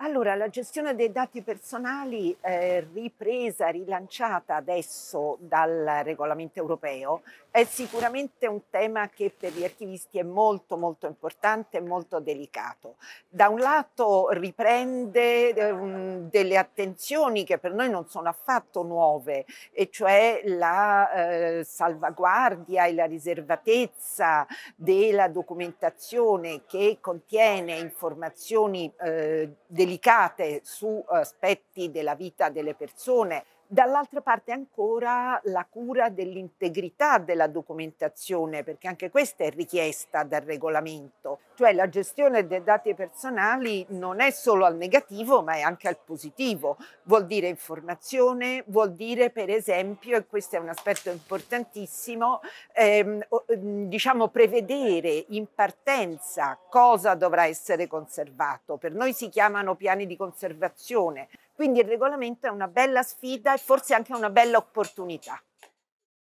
Allora, la gestione dei dati personali eh, ripresa, rilanciata adesso dal regolamento europeo, è sicuramente un tema che per gli archivisti è molto molto importante e molto delicato. Da un lato riprende eh, un delle attenzioni che per noi non sono affatto nuove, e cioè la eh, salvaguardia e la riservatezza della documentazione che contiene informazioni eh, delicate su eh, aspetti della vita delle persone Dall'altra parte ancora la cura dell'integrità della documentazione, perché anche questa è richiesta dal regolamento, cioè la gestione dei dati personali non è solo al negativo ma è anche al positivo, vuol dire informazione, vuol dire per esempio, e questo è un aspetto importantissimo, ehm, ehm diciamo prevedere in partenza cosa dovrà essere conservato, per noi si chiamano piani di conservazione, quindi il regolamento è una bella sfida e forse anche una bella opportunità.